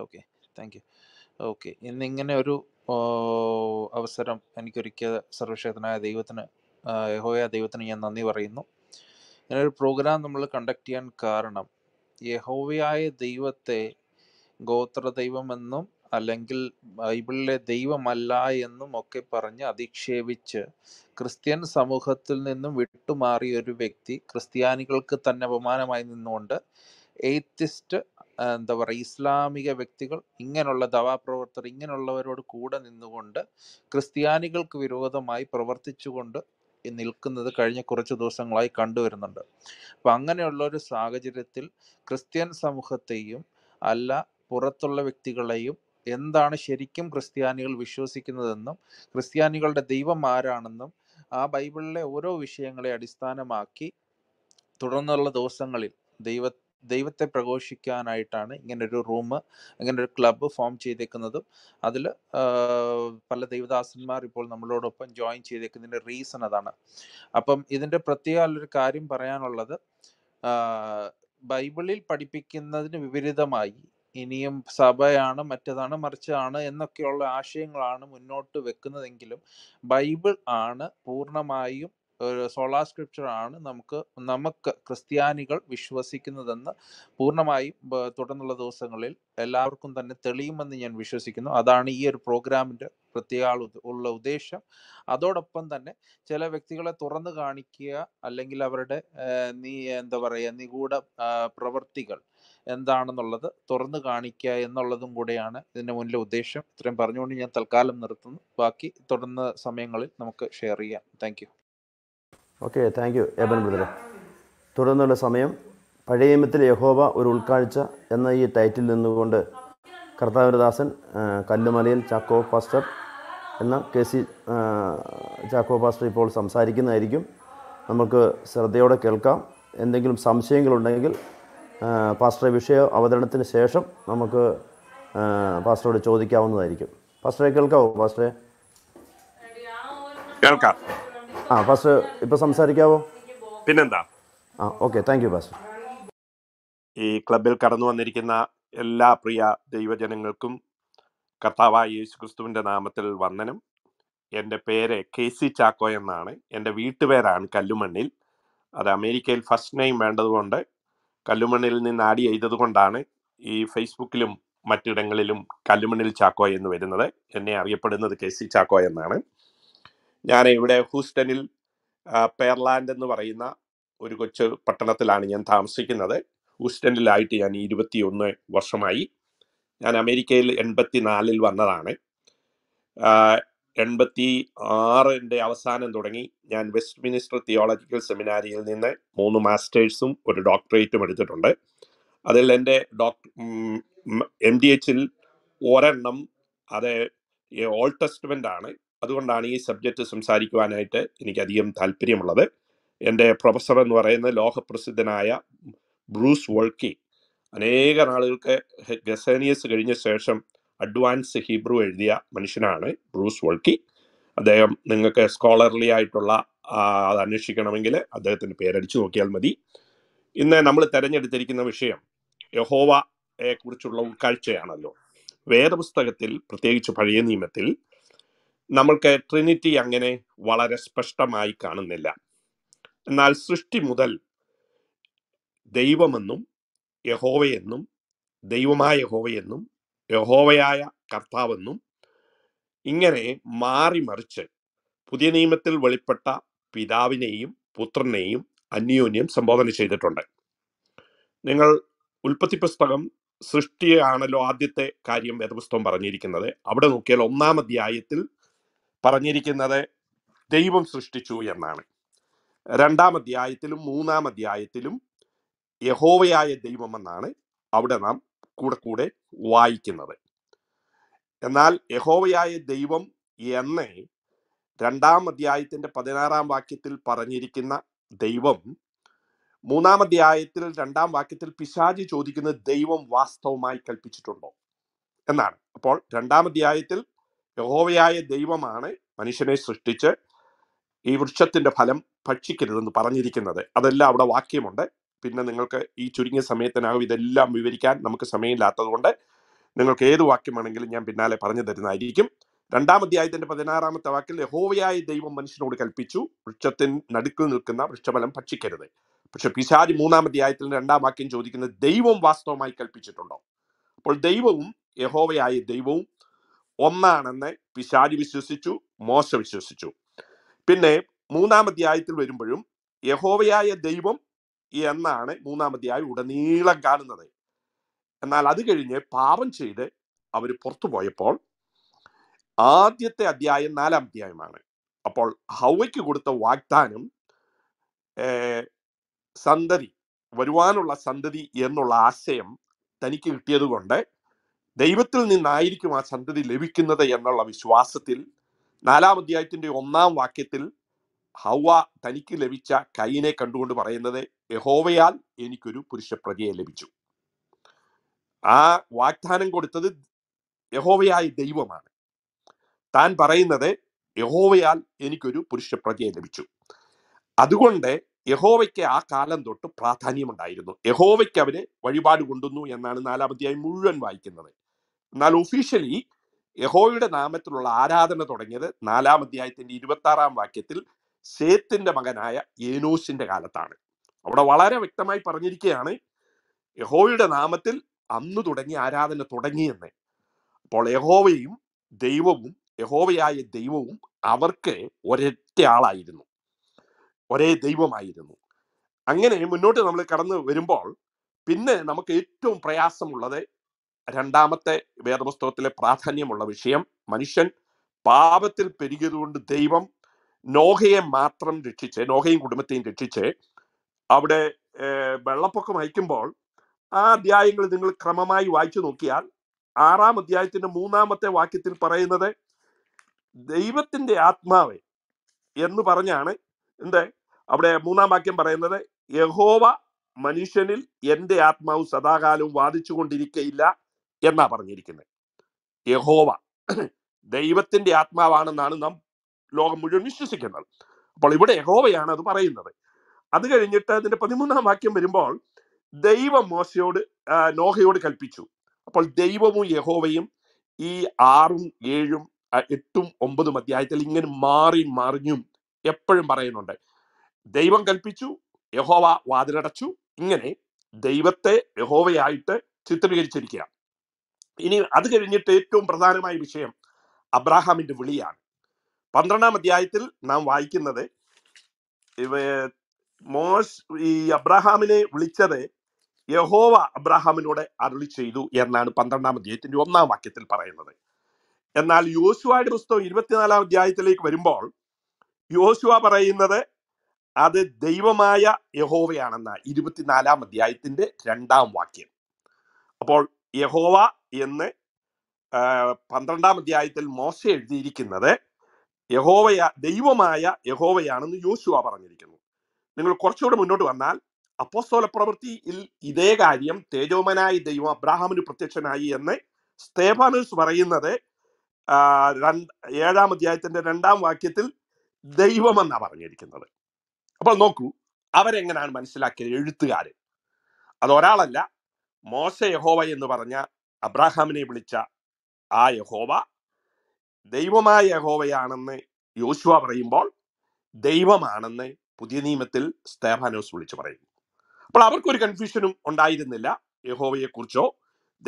okay thank you okay ഇങ്ങനെ ഒരു അവസരം എനിക്കൊരിക്കൽ സർവശക്തനായ ദൈവത്തിന് യഹോയ ദൈവത്തിന് ഞാൻ നന്ദി പറയുന്നു ഇങ്ങനൊരു പ്രോഗ്രാം നമ്മൾ കണ്ടക്ട് ചെയ്യാൻ കാരണം യഹോവയായ ദൈവത്തെ ഗോത്ര ദൈവമെന്നും അല്ലെങ്കിൽ ബൈബിളിലെ ദൈവമല്ല എന്നും ഒക്കെ പറഞ്ഞ് അധിക്ഷേപിച്ച് ക്രിസ്ത്യൻ സമൂഹത്തിൽ നിന്നും വിട്ടുമാറിയ ഒരു വ്യക്തി ക്രിസ്ത്യാനികൾക്ക് തന്നെ അപമാനമായി നിന്നുകൊണ്ട് എയ്ത്തിസ്റ്റ് എന്താ പറയുക ഇസ്ലാമിക വ്യക്തികൾ ഇങ്ങനെയുള്ള ദവാ പ്രവർത്തകർ ഇങ്ങനെയുള്ളവരോട് കൂടെ നിന്നുകൊണ്ട് ക്രിസ്ത്യാനികൾക്ക് വിരോധമായി പ്രവർത്തിച്ചുകൊണ്ട് നിൽക്കുന്നത് കഴിഞ്ഞ കുറച്ച് ദിവസങ്ങളായി കണ്ടുവരുന്നുണ്ട് അപ്പം അങ്ങനെയുള്ള ഒരു സാഹചര്യത്തിൽ ക്രിസ്ത്യൻ സമൂഹത്തെയും അല്ല പുറത്തുള്ള വ്യക്തികളെയും എന്താണ് ശരിക്കും ക്രിസ്ത്യാനികൾ വിശ്വസിക്കുന്നതെന്നും ക്രിസ്ത്യാനികളുടെ ദൈവം ആരാണെന്നും ആ ബൈബിളിലെ ഓരോ വിഷയങ്ങളെ അടിസ്ഥാനമാക്കി തുടർന്നുള്ള ദിവസങ്ങളിൽ ദൈവ ദൈവത്തെ പ്രഘോഷിക്കാനായിട്ടാണ് ഒരു റൂം ഒരു ക്ലബ്ബ് ഫോം ചെയ്തേക്കുന്നതും അതിൽ പല ദൈവദാസന്മാർ ഇപ്പോൾ നമ്മളോടൊപ്പം ജോയിൻ ചെയ്തേക്കുന്നതിൻ്റെ റീസൺ അതാണ് അപ്പം ഇതിൻ്റെ പ്രത്യേക ഒരു കാര്യം പറയാനുള്ളത് ബൈബിളിൽ പഠിപ്പിക്കുന്നതിന് വിപരീതമായി ഇനിയും സഭയാണ് മറ്റതാണ് മറിച്ചതാണ് എന്നൊക്കെയുള്ള ആശയങ്ങളാണ് മുന്നോട്ട് വെക്കുന്നതെങ്കിലും ബൈബിൾ ആണ് പൂർണ്ണമായും ഒരു സോളാ ആണ് നമുക്ക് നമുക്ക് ക്രിസ്ത്യാനികൾ വിശ്വസിക്കുന്നതെന്ന് പൂർണ്ണമായും തുടർന്നുള്ള ദിവസങ്ങളിൽ എല്ലാവർക്കും തന്നെ തെളിയുമെന്ന് ഞാൻ വിശ്വസിക്കുന്നു അതാണ് ഈ ഒരു പ്രോഗ്രാമിൻ്റെ പ്രത്യേക ഉള്ള ഉദ്ദേശം അതോടൊപ്പം തന്നെ ചില വ്യക്തികളെ തുറന്നു കാണിക്കുക അല്ലെങ്കിൽ അവരുടെ നീ എന്താ പറയുക നിഗൂഢ പ്രവർത്തികൾ എന്താണെന്നുള്ളത് തുറന്നു കാണിക്കുക എന്നുള്ളതും കൂടെയാണ് ഇതിൻ്റെ മുന്നിലെ ഉദ്ദേശം ഇത്രയും പറഞ്ഞുകൊണ്ട് ഞാൻ തൽക്കാലം നിർത്തുന്നു ബാക്കി തുടർന്ന സമയങ്ങളിൽ നമുക്ക് ഷെയർ ചെയ്യാം thank okay thank you Eben ബ്രദറെ തുടർന്നുള്ള സമയം നിയമത്തിൽ യഹോബ ഒരു ഉൾക്കാഴ്ച എന്ന ഈ ടൈറ്റിൽ നിന്നുകൊണ്ട് കർത്താവരദാസൻ കല്ലുമലയിൽ ചാക്കോ പാസ്റ്റർ എന്ന കെ സി ചാക്കോ പാസ്റ്റർ ഇപ്പോൾ സംസാരിക്കുന്നതായിരിക്കും നമുക്ക് ശ്രദ്ധയോടെ കേൾക്കാം എന്തെങ്കിലും സംശയങ്ങളുണ്ടെങ്കിൽ പാസ്റ്റർ വിഷയ അവതരണത്തിന് ശേഷം നമുക്ക് പാസ്റ്ററോട് ചോദിക്കാവുന്നതായിരിക്കും പാസ്റ്ററെ കേൾക്കാവോ പാസ്റ്ററെ കേൾക്കാം ആ ഫസ്റ്റ് ഇപ്പൊ സംസാരിക്കാവോ പിന്നെന്താ ആ ഓക്കെ താങ്ക് യു ഫസ്റ്റ് ഈ ക്ലബിൽ കടന്നു വന്നിരിക്കുന്ന എല്ലാ പ്രിയ ദൈവജനങ്ങൾക്കും കർത്താവായ യേശുക്രിസ്തുവിന്റെ നാമത്തിൽ വന്ദനം എൻ്റെ പേര് കെ സി ചാക്കോ എന്നാണ് എൻ്റെ വീട്ടുപേരാണ് കല്ലുമണ്ണിൽ അത് അമേരിക്കയിൽ ഫസ്റ്റ് നെയിം വേണ്ടതുകൊണ്ട് കല്ലുമണ്ണിൽ നിന്ന് ആടി എഴുതതുകൊണ്ടാണ് ഈ ഫേസ്ബുക്കിലും മറ്റിടങ്ങളിലും കല്ലുമണ്ണിൽ ചാക്കോ എന്ന് വരുന്നത് എന്നെ അറിയപ്പെടുന്നത് കെ സി ചാക്കോ എന്നാണ് ഞാൻ ഇവിടെ ഹൂസ്റ്റണിൽ പേർലാൻഡ് എന്ന് പറയുന്ന ഒരു കൊച്ചു പട്ടണത്തിലാണ് ഞാൻ താമസിക്കുന്നത് ഹൂസ്റ്റണിലായിട്ട് ഞാൻ ഇരുപത്തിയൊന്ന് വർഷമായി ഞാൻ അമേരിക്കയിൽ എൺപത്തി നാലിൽ വന്നതാണ് എൺപത്തി ആറിൻ്റെ അവസാനം തുടങ്ങി ഞാൻ വെസ്റ്റ് മിനിസ്റ്റർ തിയോളജിക്കൽ സെമിനാരിയിൽ നിന്ന് മൂന്ന് മാസ്റ്റേഴ്സും ഒരു ഡോക്ടറേറ്റും എടുത്തിട്ടുണ്ട് അതിൽ എൻ്റെ ഡോക്ടർ എം ഡി എച്ചിൽ ഒരെണ്ണം അത് ഓൾ ടെസ്റ്റ്മെൻ്റ് ആണ് അതുകൊണ്ടാണ് ഈ സബ്ജക്റ്റ് സംസാരിക്കുവാനായിട്ട് എനിക്കധികം താല്പര്യമുള്ളത് എൻ്റെ പ്രൊഫസർ എന്ന് പറയുന്ന ലോകപ്രസിദ്ധനായ ബ്രൂസ് വോൾക്കി അനേക നാളുകൾക്ക് ഗസേനിയസ് കഴിഞ്ഞ ശേഷം അഡ്വാൻസ് ഹീബ്രു എഴുതിയ മനുഷ്യനാണ് ബ്രൂസ് വോൾക്കി അദ്ദേഹം നിങ്ങൾക്ക് സ്കോളർലി ആയിട്ടുള്ള അത് അന്വേഷിക്കണമെങ്കിൽ അദ്ദേഹത്തിൻ്റെ പേരടിച്ചു നോക്കിയാൽ മതി ഇന്ന് നമ്മൾ തിരഞ്ഞെടുത്തിരിക്കുന്ന വിഷയം യഹോവയെ കുറിച്ചുള്ള ഉൾക്കാഴ്ചയാണല്ലോ വേദപുസ്തകത്തിൽ പ്രത്യേകിച്ച് പഴയ നിയമത്തിൽ നമ്മൾക്ക് ട്രിനിറ്റി അങ്ങനെ വളരെ സ്പഷ്ടമായി കാണുന്നില്ല എന്നാൽ സൃഷ്ടി മുതൽ ദൈവമെന്നും യഹോവയെന്നും ദൈവമായ യഹോവയെന്നും യഹോവയായ കർത്താവെന്നും ഇങ്ങനെ മാറി മറിച്ച് പുതിയ നിയമത്തിൽ വെളിപ്പെട്ട പിതാവിനെയും പുത്രനെയും അന്യോന്യം സംബോധന ചെയ്തിട്ടുണ്ട് നിങ്ങൾ ഉൽപ്പത്തി പുസ്തകം സൃഷ്ടിയാണല്ലോ ആദ്യത്തെ കാര്യം വേദപുസ്തകം പറഞ്ഞിരിക്കുന്നത് അവിടെ നോക്കിയാൽ ഒന്നാം അധ്യായത്തിൽ പറഞ്ഞിരിക്കുന്നത് ദൈവം സൃഷ്ടിച്ചു എന്നാണ് രണ്ടാം അധ്യായത്തിലും മൂന്നാം അധ്യായത്തിലും യഹോവയായ ദൈവം എന്നാണ് അവിടെ നാം കൂടെ കൂടെ വായിക്കുന്നത് എന്നാൽ യഹോവയായ ദൈവം എന്ന് രണ്ടാം അധ്യായത്തിൻ്റെ പതിനാറാം വാക്യത്തിൽ പറഞ്ഞിരിക്കുന്ന ദൈവം മൂന്നാം അധ്യായത്തിൽ രണ്ടാം വാക്യത്തിൽ പിശാജി ചോദിക്കുന്ന ദൈവം വാസ്തവമായി കൽപ്പിച്ചിട്ടുണ്ടോ എന്നാണ് അപ്പോൾ രണ്ടാം അധ്യായത്തിൽ യഹോവയായ ദൈവമാണ് മനുഷ്യനെ സൃഷ്ടിച്ച് ഈ വൃക്ഷത്തിന്റെ ഫലം ഭക്ഷിക്കരുതെന്ന് പറഞ്ഞിരിക്കുന്നത് അതെല്ലാം അവിടെ വാക്യമുണ്ട് പിന്നെ നിങ്ങൾക്ക് ഈ ചുരുങ്ങിയ സമയത്തിനകം ഇതെല്ലാം വിവരിക്കാൻ നമുക്ക് സമയമില്ലാത്തതുകൊണ്ട് നിങ്ങൾക്ക് ഏത് വാക്യമാണെങ്കിലും ഞാൻ പിന്നാലെ പറഞ്ഞു തരുന്നതായിരിക്കും രണ്ടാം അധ്യായത്തിന്റെ പതിനാറാമത്തെ വാക്കിൽ യഹോവയായ ദൈവം മനുഷ്യനോട് കൽപ്പിച്ചു വൃക്ഷത്തിൻ നടുക്ക് നിൽക്കുന്ന വൃക്ഷഫലം ഭക്ഷിക്കരുത് പക്ഷെ പിശാരി മൂന്നാം അധ്യായത്തിൽ രണ്ടാം വാക്യം ചോദിക്കുന്നത് ദൈവം വാസ്തവമായി കൽപ്പിച്ചിട്ടുണ്ടോ അപ്പോൾ ദൈവവും യഹോവയായ ദൈവവും ഒന്നാണെന്ന് പിശാജി വിശ്വസിച്ചു മോശ വിശ്വസിച്ചു പിന്നെ മൂന്നാം അധ്യായത്തിൽ വരുമ്പോഴും യഹോവയായ ദൈവം എന്നാണ് മൂന്നാം അധ്യായം ഉടനീളം കാണുന്നത് എന്നാൽ അത് കഴിഞ്ഞ് പാപം ചെയ്ത് അവർ പുറത്തു പോയപ്പോൾ ആദ്യത്തെ അധ്യായം നാലാം അധ്യായമാണ് അപ്പോൾ ഹൗവയ്ക്ക് കൊടുത്ത വാഗ്ദാനം സന്തതി വരുവാനുള്ള സന്തതി എന്നുള്ള ആശയം തനിക്ക് കൊണ്ട് ദൈവത്തിൽ നിന്നായിരിക്കും ആ സന്തതി ലഭിക്കുന്നത് എന്നുള്ള വിശ്വാസത്തിൽ നാലാം അധ്യായത്തിന്റെ ഒന്നാം വാക്യത്തിൽ ഹവ തനിക്ക് ലഭിച്ച കൈനെ കണ്ടുകൊണ്ട് പറയുന്നത് യഹോവയാൽ എനിക്കൊരു പുരുഷപ്രജയെ ലഭിച്ചു ആ വാഗ്ദാനം കൊടുത്തത് യഹോവയായ ദൈവമാണ് താൻ പറയുന്നത് യഹോവയാൽ എനിക്കൊരു പുരുഷപ്രജയെ ലഭിച്ചു അതുകൊണ്ട് യഹോവയ്ക്ക് ആ കാലം തൊട്ട് പ്രാധാന്യമുണ്ടായിരുന്നു യഹോവയ്ക്ക് അവര് വഴിപാട് കൊണ്ടുവന്നു എന്നാണ് നാലാമതിയായി മുഴുവൻ വായിക്കുന്നത് എന്നാൽ ഒഫീഷ്യലി യഹോയുടെ നാമത്തിലുള്ള ആരാധന തുടങ്ങിയത് നാലാം അധ്യായത്തിന്റെ ഇരുപത്തി ആറാം വാക്യത്തിൽ സേത്തിന്റെ മകനായ ഏനോസിന്റെ കാലത്താണ് അവിടെ വളരെ വ്യക്തമായി പറഞ്ഞിരിക്കുകയാണ് യഹോയുടെ നാമത്തിൽ അന്ന് തുടങ്ങി ആരാധന തുടങ്ങിയെന്ന് അപ്പോൾ യഹോവയും ദൈവവും യഹോവയായ ദൈവവും അവർക്ക് ഒരൊറ്റ ആളായിരുന്നു ഒരേ ദൈവമായിരുന്നു അങ്ങനെ മുന്നോട്ട് നമ്മൾ കടന്നു വരുമ്പോൾ പിന്നെ നമുക്ക് ഏറ്റവും പ്രയാസമുള്ളത് രണ്ടാമത്തെ വേദപുസ്തകത്തിലെ പ്രാധാന്യമുള്ള വിഷയം മനുഷ്യൻ പാപത്തിൽ പെരുകിയതുകൊണ്ട് ദൈവം നോഹയെ മാത്രം രക്ഷിച്ച് നോഹയും കുടുംബത്തെയും രക്ഷിച്ച് അവിടെ വെള്ളപ്പൊക്കം അയക്കുമ്പോൾ ആ അധ്യായങ്ങൾ നിങ്ങൾ ക്രമമായി വായിച്ചു നോക്കിയാൽ ആറാം അധ്യായത്തിന്റെ മൂന്നാമത്തെ വാക്യത്തിൽ പറയുന്നത് ദൈവത്തിന്റെ ആത്മാവ് എന്ന് പറഞ്ഞാണ് എന്ത് അവിടെ മൂന്നാം വാക്യം പറയുന്നത് യഹോവ മനുഷ്യനിൽ എൻ്റെ ആത്മാവ് സദാകാലവും വാദിച്ചു കൊണ്ടിരിക്കയില്ല എന്നാ പറഞ്ഞിരിക്കുന്നത് യഹോവ ദൈവത്തിന്റെ ആത്മാവാണെന്നാണ് നാം ലോകം മുഴുവൻ വിശ്വസിക്കുന്നത് അപ്പോൾ ഇവിടെ യഹോവയാണ് അത് പറയുന്നത് അത് കഴിഞ്ഞിട്ട് അതിന്റെ പതിമൂന്നാം വാക്യം വരുമ്പോൾ ദൈവം മോശയോട് നോഹയോട് കൽപ്പിച്ചു അപ്പോൾ ദൈവവും യഹോവയും ഈ ആറും ഏഴും എട്ടും ഒമ്പതും അധ്യായത്തിൽ ഇങ്ങനെ മാറി മറിഞ്ഞും എപ്പോഴും പറയുന്നുണ്ട് ദൈവം കൽപ്പിച്ചു യഹോവ വാതിലടച്ചു ഇങ്ങനെ ദൈവത്തെ യഹോവയായിട്ട് ചിത്രീകരിച്ചിരിക്കുക ഇനി അത് കഴിഞ്ഞിട്ട് ഏറ്റവും പ്രധാനമായ വിഷയം അബ്രാഹാമിന്റെ വിളിയാണ് പന്ത്രണ്ടാം അധ്യായത്തിൽ നാം വായിക്കുന്നത് മോശ് ഈ അബ്രഹാമിനെ വിളിച്ചത് യഹോവ അബ്രഹാമിനോട് അരുളി ചെയ്തു എന്നാണ് പന്ത്രണ്ടാം അധ്യായത്തിന്റെ ഒന്നാം വാക്യത്തിൽ പറയുന്നത് എന്നാൽ യോശുവയുടെ പുസ്തകം ഇരുപത്തിനാലാം അധ്യായത്തിലേക്ക് വരുമ്പോൾ യോശുവ പറയുന്നത് അത് ദൈവമായ യഹോവയാണെന്ന ഇരുപത്തിനാലാം അധ്യായത്തിന്റെ രണ്ടാം വാക്യം അപ്പോൾ യഹോവ എന്ന് പന്ത്രണ്ടാം അധ്യായത്തിൽ മോശ എഴുതിയിരിക്കുന്നത് യഹോവയ ദൈവമായ യഹോവയാണെന്ന് യോശുവ പറഞ്ഞിരിക്കുന്നു നിങ്ങൾ കുറച്ചുകൂടെ മുന്നോട്ട് വന്നാൽ അപ്പോസ്തോല പ്രവൃത്തിയിൽ ഇതേ കാര്യം തേജോമനായ ദൈവം അബ്രാഹാമിന് പ്രത്യക്ഷനായി എന്ന് സ്തേഫാനോസ് പറയുന്നത് രണ്ട് ഏഴാം അധ്യായത്തിന്റെ രണ്ടാം വാക്യത്തിൽ ദൈവമെന്നാണ് പറഞ്ഞിരിക്കുന്നത് അപ്പോൾ നോക്കൂ അവരെങ്ങനെയാണ് മനസ്സിലാക്കിയത് എഴുത്തുകാർ അത് ഒരാളല്ല മോശ യഹോവ എന്ന് പറഞ്ഞ അബ്രാഹാമിനെ വിളിച്ച ആ യഹോവ ദൈവമായ യഹോവയാണെന്ന് യോശുവ പറയുമ്പോൾ ദൈവമാണെന്ന് പുതിയ നിയമത്തിൽ സ്തേഫാനോസ് വിളിച്ചു പറയുന്നു അപ്പോൾ അവർക്കൊരു കൺഫ്യൂഷനും ഉണ്ടായിരുന്നില്ല യഹോവയെക്കുറിച്ചോ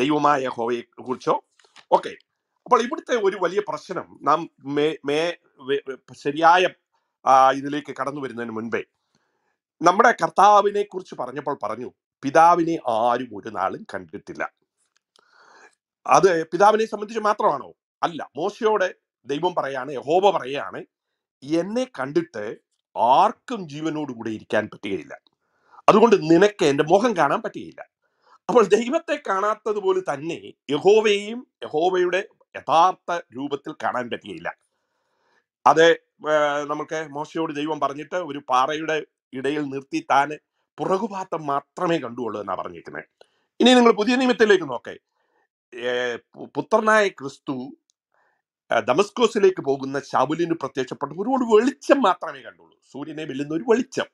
ദൈവമായ യഹോവയെ കുറിച്ചോ ഓക്കെ അപ്പോൾ ഇവിടുത്തെ ഒരു വലിയ പ്രശ്നം നാം മേ മേ ശരിയായ ഇതിലേക്ക് കടന്നു വരുന്നതിന് മുൻപേ നമ്മുടെ കർത്താവിനെ കുറിച്ച് പറഞ്ഞപ്പോൾ പറഞ്ഞു പിതാവിനെ ആരും ഒരു നാളും കണ്ടിട്ടില്ല അത് പിതാവിനെ സംബന്ധിച്ച് മാത്രമാണോ അല്ല മോശയോടെ ദൈവം പറയാണ് യഹോബ പറയാണ് എന്നെ കണ്ടിട്ട് ആർക്കും ജീവനോടുകൂടെ ഇരിക്കാൻ പറ്റുകയില്ല അതുകൊണ്ട് നിനക്ക് എൻ്റെ മുഖം കാണാൻ പറ്റുകയില്ല അപ്പോൾ ദൈവത്തെ കാണാത്തതുപോലെ തന്നെ യഹോവയെയും യഹോവയുടെ യഥാർത്ഥ രൂപത്തിൽ കാണാൻ പറ്റുകയില്ല അത് നമുക്ക് മോശയോട് ദൈവം പറഞ്ഞിട്ട് ഒരു പാറയുടെ ഇടയിൽ നിർത്തി താൻ പുറകുപാത്രം മാത്രമേ കണ്ടുള്ളൂ എന്നാണ് പറഞ്ഞിരിക്കുന്നത് ഇനി നിങ്ങൾ പുതിയ നിയമത്തിലേക്ക് നോക്കേ പുത്രനായ ക്രിസ്തു ഡമസ്കോസിലേക്ക് പോകുന്ന ശാബുലിന് പ്രത്യക്ഷപ്പെട്ടപ്പോൾ ഒരു വെളിച്ചം മാത്രമേ കണ്ടുള്ളൂ സൂര്യനെ വെല്ലുന്ന ഒരു വെളിച്ചം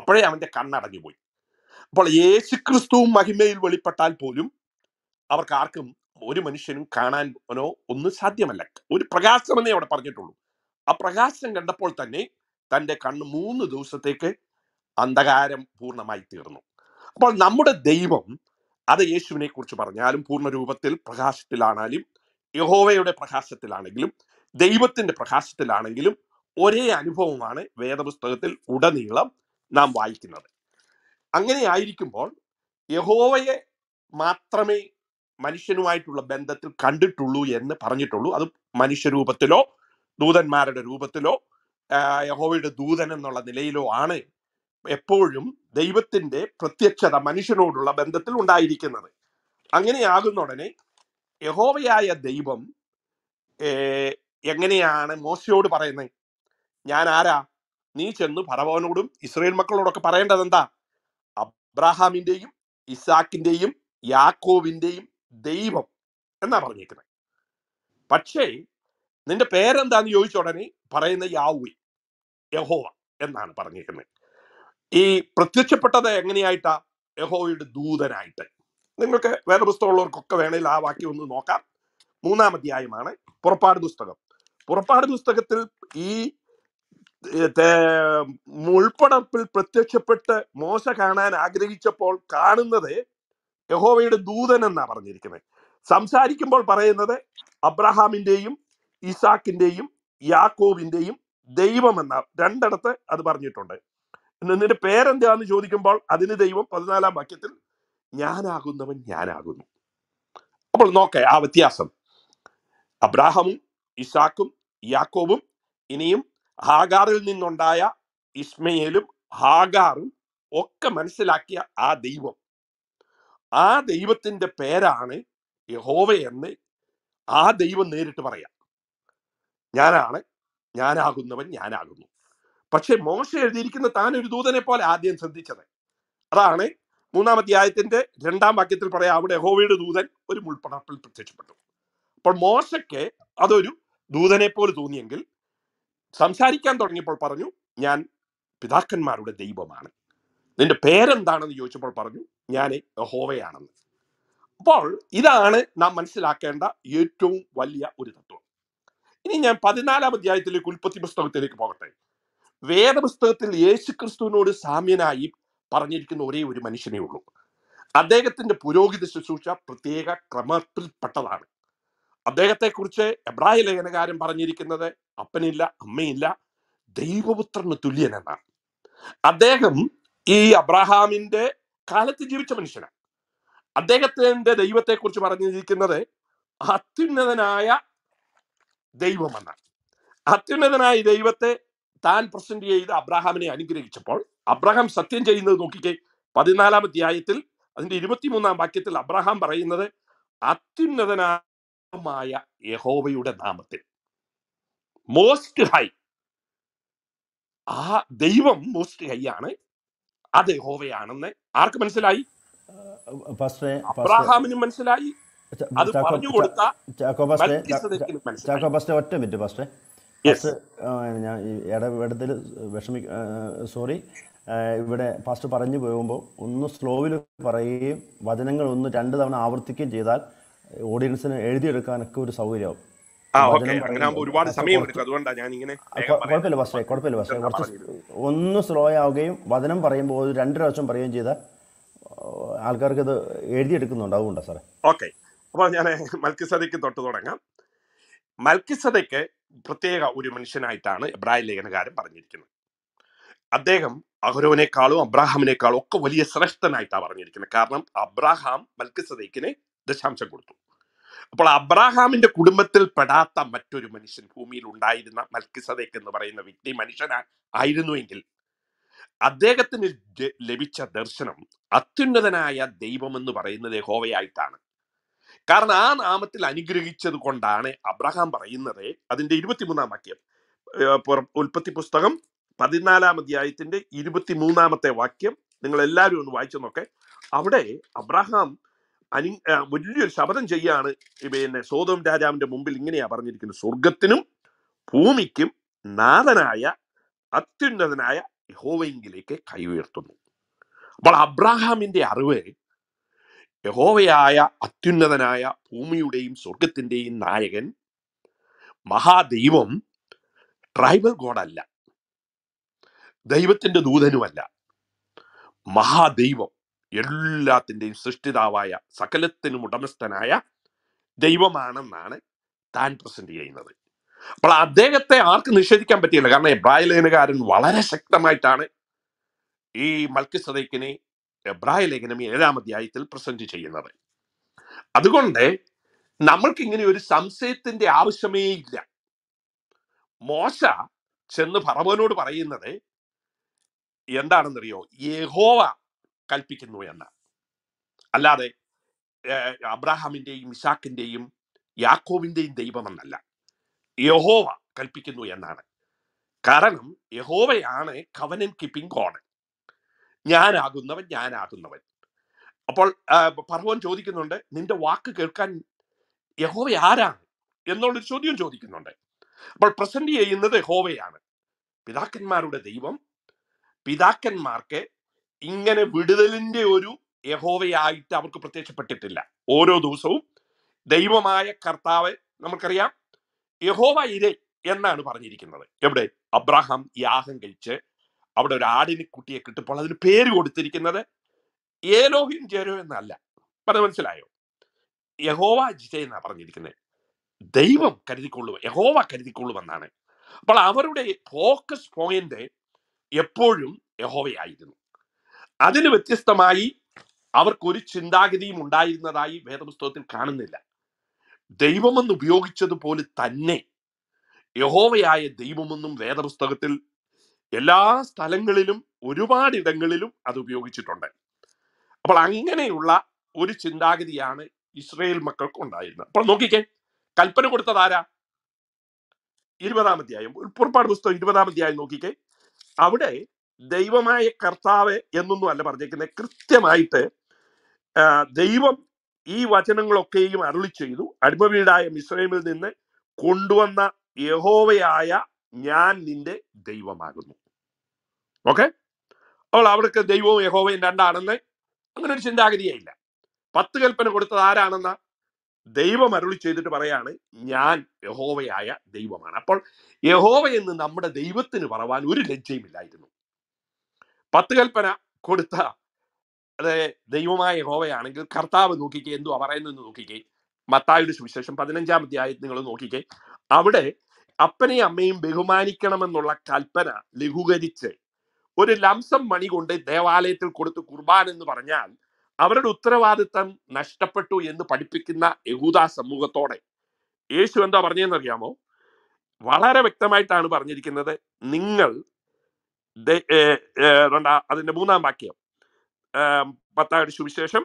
അപ്പോഴേ അവന്റെ കണ്ണടങ്ങിപ്പോയി പോയി അപ്പോൾ യേശുക്രിസ്തുവും മഹിമയിൽ വെളിപ്പെട്ടാൽ പോലും അവർക്ക് ആർക്കും ഒരു മനുഷ്യനും കാണാനോ ഒന്നും സാധ്യമല്ല ഒരു പ്രകാശമെന്നേ അവിടെ പറഞ്ഞിട്ടുള്ളൂ ആ പ്രകാശം കണ്ടപ്പോൾ തന്നെ തൻ്റെ കണ്ണ് മൂന്ന് ദിവസത്തേക്ക് അന്ധകാരം പൂർണ്ണമായി തീർന്നു അപ്പോൾ നമ്മുടെ ദൈവം അത് യേശുവിനെ കുറിച്ച് പറഞ്ഞാലും പൂർണ്ണ രൂപത്തിൽ പ്രകാശത്തിലാണെങ്കിലും യഹോവയുടെ പ്രകാശത്തിലാണെങ്കിലും ദൈവത്തിന്റെ പ്രകാശത്തിലാണെങ്കിലും ഒരേ അനുഭവമാണ് വേദപുസ്തകത്തിൽ ഉടനീളം നാം വായിക്കുന്നത് അങ്ങനെ ആയിരിക്കുമ്പോൾ യഹോവയെ മാത്രമേ മനുഷ്യനുമായിട്ടുള്ള ബന്ധത്തിൽ കണ്ടിട്ടുള്ളൂ എന്ന് പറഞ്ഞിട്ടുള്ളൂ അത് മനുഷ്യരൂപത്തിലോ ദൂതന്മാരുടെ രൂപത്തിലോ യഹോവയുടെ ദൂതൻ എന്നുള്ള നിലയിലോ ആണ് എപ്പോഴും ദൈവത്തിന്റെ പ്രത്യക്ഷത മനുഷ്യനോടുള്ള ബന്ധത്തിൽ ഉണ്ടായിരിക്കുന്നത് അങ്ങനെയാകുന്ന ഉടനെ യഹോവയായ ദൈവം എങ്ങനെയാണ് മോശയോട് പറയുന്നത് ഞാൻ ആരാ നീ ചെന്ന് ഫറവോനോടും ഇസ്രയേൽ മക്കളോടൊക്കെ പറയേണ്ടത് എന്താ അബ്രാഹാമിന്റെയും ഇസാക്കിന്റെയും യാക്കോവിന്റെയും ദൈവം എന്നാ പറഞ്ഞിരിക്കുന്നത് പക്ഷേ നിന്റെ പേരെന്താന്ന് ചോദിച്ച ഉടനെ പറയുന്ന യാവു യഹോവ എന്നാണ് പറഞ്ഞിരിക്കുന്നത് ഈ പ്രത്യക്ഷപ്പെട്ടത് എങ്ങനെയായിട്ടാ യഹോയുടെ ദൂതനായിട്ട് നിങ്ങൾക്ക് വേറെ പുസ്തകമുള്ളവർക്കൊക്കെ വേണമെങ്കിൽ ആ വാക്യം ഒന്ന് നോക്കാം മൂന്നാം അധ്യായമാണ് പുറപ്പാട് പുസ്തകം പുറപ്പാട് പുസ്തകത്തിൽ ഈ ഉൾപ്പെടപ്പിൽ പ്രത്യക്ഷപ്പെട്ട് മോശ കാണാൻ ആഗ്രഹിച്ചപ്പോൾ കാണുന്നത് യഹോവയുടെ ദൂതൻ എന്നാ പറഞ്ഞിരിക്കുന്നത് സംസാരിക്കുമ്പോൾ പറയുന്നത് അബ്രഹാമിൻ്റെയും ഇസാക്കിൻ്റെയും യാക്കോബിൻ്റെയും ദൈവമെന്ന രണ്ടിടത്ത് അത് പറഞ്ഞിട്ടുണ്ട് നിന്റെ പേരെന്താന്ന് ചോദിക്കുമ്പോൾ അതിന് ദൈവം പതിനാലാം വാക്യത്തിൽ ഞാനാകുന്നവൻ ഞാനാകുന്നു അപ്പോൾ നോക്കേ ആ വ്യത്യാസം അബ്രാഹമും ഇസാക്കും യാക്കോബും ഇനിയും ഹാഗാറിൽ നിന്നുണ്ടായ ഇസ്മയിലും ഹാഗാറും ഒക്കെ മനസ്സിലാക്കിയ ആ ദൈവം ആ ദൈവത്തിന്റെ പേരാണ് യഹോവ എന്ന് ആ ദൈവം നേരിട്ട് പറയാം ഞാനാണ് ഞാനാകുന്നവൻ ഞാനാകുന്നു പക്ഷെ മോശ എഴുതിയിരിക്കുന്ന താൻ ഒരു ദൂതനെ പോലെ ആദ്യം ശ്രദ്ധിച്ചത് അതാണ് മൂന്നാം അധ്യായത്തിന്റെ രണ്ടാം വാക്യത്തിൽ പറയാം അവിടെ ഹോവയുടെ ദൂതൻ ഒരു മുൾപ്പടപ്പിൽ പ്രത്യക്ഷപ്പെട്ടു അപ്പോൾ മോശയ്ക്ക് അതൊരു ദൂതനെ പോലെ തോന്നിയെങ്കിൽ സംസാരിക്കാൻ തുടങ്ങിയപ്പോൾ പറഞ്ഞു ഞാൻ പിതാക്കന്മാരുടെ ദൈവമാണ് നിന്റെ പേരെന്താണെന്ന് ചോദിച്ചപ്പോൾ പറഞ്ഞു ഞാൻ ഹോവയാണെന്ന് അപ്പോൾ ഇതാണ് നാം മനസ്സിലാക്കേണ്ട ഏറ്റവും വലിയ ഒരു തത്വം ഇനി ഞാൻ പതിനാലാം അധ്യായത്തിലേക്ക് ഉൽപ്പത്തി പുസ്തകത്തിലേക്ക് പോകട്ടെ വേദപുസ്തകത്തിൽ യേശു ക്രിസ്തുവിനോട് സാമ്യനായി പറഞ്ഞിരിക്കുന്ന ഒരേ ഒരു മനുഷ്യനേ ഉള്ളൂ അദ്ദേഹത്തിന്റെ പുരോഹിത ശുശ്രൂഷ പ്രത്യേക ക്രമത്തിൽപ്പെട്ടതാണ് അദ്ദേഹത്തെക്കുറിച്ച് എബ്രാഹിം ലേഖനകാരൻ പറഞ്ഞിരിക്കുന്നത് അപ്പനില്ല അമ്മയില്ല ദൈവപുത്രന് തുല്യൻ എന്നാണ് അദ്ദേഹം ഈ അബ്രഹാമിന്റെ കാലത്ത് ജീവിച്ച മനുഷ്യനാണ് അദ്ദേഹത്തിന്റെ ദൈവത്തെക്കുറിച്ച് പറഞ്ഞിരിക്കുന്നത് അത്യുന്നതനായ ദൈവമെന്നാണ് അത്യുന്നതനായ ദൈവത്തെ താൻ പ്രസന്റ് ചെയ്ത് അബ്രാഹാമിനെ അനുഗ്രഹിച്ചപ്പോൾ അബ്രഹാം സത്യം ചെയ്യുന്നത് നോക്കിക്കേ പതിനാലാം അധ്യായത്തിൽ അതിന്റെ ഇരുപത്തിമൂന്നാം വാക്യത്തിൽ അബ്രഹാം പറയുന്നത് അത്യുന്നതനായ യഹോവയുടെ നാമത്തിൽ മോസ്റ്റ് ഹൈ ആ ദൈവം മോസ്റ്റ് ഹൈ ആണ് അത് യഹോവയാണെന്ന് ആർക്ക് മനസ്സിലായി അബ്രഹാമിനും മനസ്സിലായി അത് പറഞ്ഞു കൊടുത്ത ഒറ്റ മിനിറ്റ് ഫസ്റ്റ് ഞാൻ ഇടപെടത്തിൽ വിഷമി സോറി ഇവിടെ പാസ്റ്റർ പറഞ്ഞു പോകുമ്പോൾ ഒന്ന് സ്ലോവിൽ പറയുകയും വചനങ്ങൾ ഒന്ന് രണ്ട് തവണ ആവർത്തിക്കുകയും ചെയ്താൽ ഓഡിയൻസിന് എഴുതിയെടുക്കാനൊക്കെ ഒരു സൗകര്യമാവും സമയം ഒന്ന് സ്ലോ ആവുകയും വചനം പറയുമ്പോൾ രണ്ട് പ്രാവശ്യം പറയുകയും ചെയ്ത ആൾക്കാർക്ക് ഇത് എഴുതിയെടുക്കുന്നുണ്ട് അതുകൊണ്ടാ സാറേ ഓക്കെ അപ്പോൾ ഞാൻ മൽക്കിസദയ്ക്ക് തൊട്ട് തുടങ്ങാം മൽക്കിസദയ്ക്ക് പ്രത്യേക ഒരു മനുഷ്യനായിട്ടാണ് എബ്രായ ലേഖനകാരൻ പറഞ്ഞിരിക്കുന്നത് അദ്ദേഹം അഹരോനേക്കാളും അബ്രാഹാമിനേക്കാളും ഒക്കെ വലിയ ശ്രേഷ്ഠനായിട്ടാണ് പറഞ്ഞിരിക്കുന്നത് കാരണം അബ്രാഹാം മൽക്കിസദേക്കിനെ ദശാംശം കൊടുത്തു അപ്പോൾ അബ്രാഹാമിന്റെ കുടുംബത്തിൽ പെടാത്ത മറ്റൊരു മനുഷ്യൻ ഭൂമിയിൽ ഉണ്ടായിരുന്ന മൽക്കിസദേക്ക് എന്ന് പറയുന്ന വ്യക്തി മനുഷ്യൻ ആയിരുന്നുവെങ്കിൽ അദ്ദേഹത്തിന് ലഭിച്ച ദർശനം അത്യുന്നതനായ ദൈവം എന്ന് പറയുന്നത് ഹോവയായിട്ടാണ് കാരണം ആ നാമത്തിൽ അനുഗ്രഹിച്ചത് കൊണ്ടാണ് അബ്രഹാം പറയുന്നത് അതിന്റെ ഇരുപത്തിമൂന്നാം വാക്യം ഉൽപ്പത്തി പുസ്തകം പതിനാലാം അധ്യായത്തിന്റെ മൂന്നാമത്തെ വാക്യം നിങ്ങൾ എല്ലാവരും ഒന്ന് വായിച്ചു നോക്കെ അവിടെ അബ്രഹാം അനി വലിയൊരു ശബദം ചെയ്യാണ് പിന്നെ സോതം രാജാവിന്റെ മുമ്പിൽ ഇങ്ങനെയാ പറഞ്ഞിരിക്കുന്നത് സ്വർഗത്തിനും ഭൂമിക്കും നാഥനായ അത്യുന്നതനായ യഹോവയിങ്കിലേക്ക് കൈ ഉയർത്തുന്നു അപ്പോൾ അബ്രാഹാമിന്റെ അറിവ് യഹോവയായ അത്യുന്നതനായ ഭൂമിയുടെയും സ്വർഗത്തിൻ്റെയും നായകൻ മഹാദൈവം ട്രൈബൽ ഗോഡല്ല ദൈവത്തിൻ്റെ ദൂതനുമല്ല മഹാദൈവം എല്ലാത്തിൻ്റെയും സൃഷ്ടിതാവായ സകലത്തിനും ഉടമസ്ഥനായ ദൈവമാണെന്നാണ് താൻ പ്രസന്റ് ചെയ്യുന്നത് അപ്പോൾ അദ്ദേഹത്തെ ആർക്ക് നിഷേധിക്കാൻ പറ്റിയില്ല കാരണം എബ്രാഹിലേനുകാരൻ വളരെ ശക്തമായിട്ടാണ് ഈ മൽക്കിസദൈക്കിനെ എബ്രായ ലേഖനം ഏഴാം അധ്യായത്തിൽ പ്രസന്റ് ചെയ്യുന്നത് അതുകൊണ്ട് നമ്മൾക്ക് ഇങ്ങനെ ഒരു സംശയത്തിന്റെ ആവശ്യമേ ഇല്ല മോശ ചെന്ന് പറവനോട് പറയുന്നത് എന്താണെന്നറിയോ യഹോവ കൽപ്പിക്കുന്നു എന്ന അല്ലാതെ അബ്രാഹാമിൻ്റെയും ഇസാക്കിൻ്റെയും യാക്കോവിൻ്റെയും ദൈവമെന്നല്ല യഹോവ കൽപ്പിക്കുന്നു എന്നാണ് കാരണം യഹോവയാണ് കവനൻ കീപ്പിംഗ് ഗോഡ് ഞാനാകുന്നവൻ ഞാനാകുന്നവൻ അപ്പോൾ പർവൻ ചോദിക്കുന്നുണ്ട് നിന്റെ വാക്ക് കേൾക്കാൻ യഹോവ ആരാണ് എന്നുള്ളൊരു ചോദ്യം ചോദിക്കുന്നുണ്ട് അപ്പോൾ പ്രസന്റ് ചെയ്യുന്നത് യഹോവയാണ് പിതാക്കന്മാരുടെ ദൈവം പിതാക്കന്മാർക്ക് ഇങ്ങനെ വിടുതലിന്റെ ഒരു യഹോവയായിട്ട് അവർക്ക് പ്രത്യക്ഷപ്പെട്ടിട്ടില്ല ഓരോ ദിവസവും ദൈവമായ കർത്താവ് നമുക്കറിയാം യഹോവ ഇരേ എന്നാണ് പറഞ്ഞിരിക്കുന്നത് എവിടെ അബ്രഹാം യാഗം കഴിച്ച് അവിടെ ഒരു ആടിന് കുട്ടിയെ കിട്ടുമ്പോൾ അതിന് പേര് കൊടുത്തിരിക്കുന്നത് ഏലോഹിം ജേരോ എന്നല്ല പറഞ്ഞ മനസ്സിലായോ യഹോവ ജിജ എന്നാ പറഞ്ഞിരിക്കുന്നത് ദൈവം കരുതിക്കൊള്ളും യഹോവ കരുതിക്കൊള്ളുമെന്നാണ് അപ്പോൾ അവരുടെ ഫോക്കസ് പോയിന്റ് എപ്പോഴും യഹോവയായിരുന്നു അതിന് വ്യത്യസ്തമായി അവർക്കൊരു ചിന്താഗതിയും ഉണ്ടായിരുന്നതായി വേദപുസ്തകത്തിൽ കാണുന്നില്ല ദൈവമെന്ന് ഉപയോഗിച്ചതുപോലെ തന്നെ യഹോവയായ ദൈവമെന്നും വേദപുസ്തകത്തിൽ എല്ലാ സ്ഥലങ്ങളിലും ഒരുപാടിടങ്ങളിലും അത് ഉപയോഗിച്ചിട്ടുണ്ട് അപ്പോൾ അങ്ങനെയുള്ള ഒരു ചിന്താഗതിയാണ് ഇസ്രയേൽ മക്കൾക്ക് ഉണ്ടായിരുന്നത് അപ്പോൾ നോക്കിക്കേ കൽപ്പന കൊടുത്തത് ആരാ ഇരുപതാം അധ്യായം പുറപ്പാട് പുസ്തകം ഇരുപതാം അധ്യായം നോക്കിക്കേ അവിടെ ദൈവമായ കർത്താവ് എന്നൊന്നും അല്ല പറഞ്ഞേക്കുന്നത് കൃത്യമായിട്ട് ദൈവം ഈ വചനങ്ങളൊക്കെയും അരുളി ചെയ്തു അടിമവീടായ മിശ്രമിൽ നിന്ന് കൊണ്ടുവന്ന യഹോവയായ ഞാൻ നിന്റെ ദൈവമാകുന്നു ഓക്കെ അവൾ അവർക്ക് ദൈവവും യഹോവയും രണ്ടാണെന്ന് അങ്ങനെ ഒരു ചിന്താഗതിയായില്ല പത്ത് കൽപ്പന കൊടുത്തത് ആരാണെന്ന ദൈവം അരുളി ചെയ്തിട്ട് പറയാണ് ഞാൻ യഹോവയായ ദൈവമാണ് അപ്പോൾ യഹോവ എന്ന് നമ്മുടെ ദൈവത്തിന് പറവാൻ ഒരു ഇല്ലായിരുന്നു പത്ത് കൽപ്പന കൊടുത്ത അതെ ദൈവമായ യഹോവയാണെങ്കിൽ കർത്താവ് നോക്കിക്കേ എന്തുവാ പറയുന്നതെന്ന് നോക്കിക്കേ മത്തായുടെ സുവിശേഷം പതിനഞ്ചാം അധ്യായത്തിൽ നിങ്ങൾ നോക്കിക്കേ അവിടെ അപ്പനെയും അമ്മയും ബഹുമാനിക്കണമെന്നുള്ള കൽപ്പന ലഘൂകരിച്ച് ഒരു ലംസം മണി കൊണ്ട് ദേവാലയത്തിൽ കൊടുത്ത് കുർബാൻ എന്ന് പറഞ്ഞാൽ അവരുടെ ഉത്തരവാദിത്തം നഷ്ടപ്പെട്ടു എന്ന് പഠിപ്പിക്കുന്ന യഹൂദ സമൂഹത്തോടെ യേശു എന്താ അറിയാമോ വളരെ വ്യക്തമായിട്ടാണ് പറഞ്ഞിരിക്കുന്നത് നിങ്ങൾ അതിന്റെ മൂന്നാം വാക്യം പത്താം സുവിശേഷം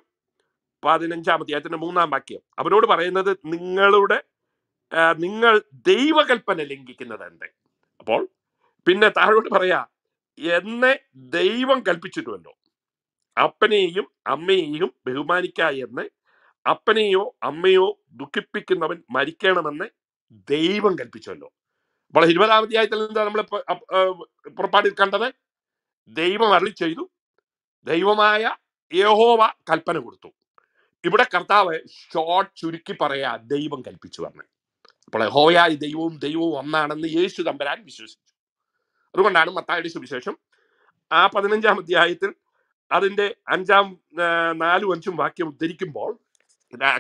പതിനഞ്ചാം അധ്യായത്തിന്റെ മൂന്നാം വാക്യം അവരോട് പറയുന്നത് നിങ്ങളുടെ നിങ്ങൾ ദൈവകൽപ്പന ലംഘിക്കുന്നത് എന്ത് അപ്പോൾ പിന്നെ താഴോട്ട് പറയാ എന്നെ ദൈവം കൽപ്പിച്ചിട്ടുമല്ലോ അപ്പനെയും അമ്മയെയും ബഹുമാനിക്ക എന്ന് അപ്പനെയോ അമ്മയോ ദുഃഖിപ്പിക്കുന്നവൻ മരിക്കണമെന്ന് ദൈവം കൽപ്പിച്ചല്ലോ അപ്പോൾ ഇരുപതാം അധ്യായത്തിൽ എന്താ നമ്മൾ പുറപ്പാടിൽ കണ്ടത് ദൈവം അരളി ചെയ്തു ദൈവമായ യഹോവ കൽപ്പന കൊടുത്തു ഇവിടെ കർത്താവ് ഷോർട്ട് ചുരുക്കി പറയാ ദൈവം കൽപ്പിച്ചു പറഞ്ഞു അപ്പോൾ ഹോയായ ദൈവവും ദൈവവും ഒന്നാണെന്ന് യേശു തമ്പരാൻ വിശ്വസിച്ചു അതുകൊണ്ടാണ് മത്തായുടെ സുവിശേഷം ആ പതിനഞ്ചാം അധ്യായത്തിൽ അതിൻ്റെ അഞ്ചാം നാലും അഞ്ചും വാക്യം ഉദ്ധരിക്കുമ്പോൾ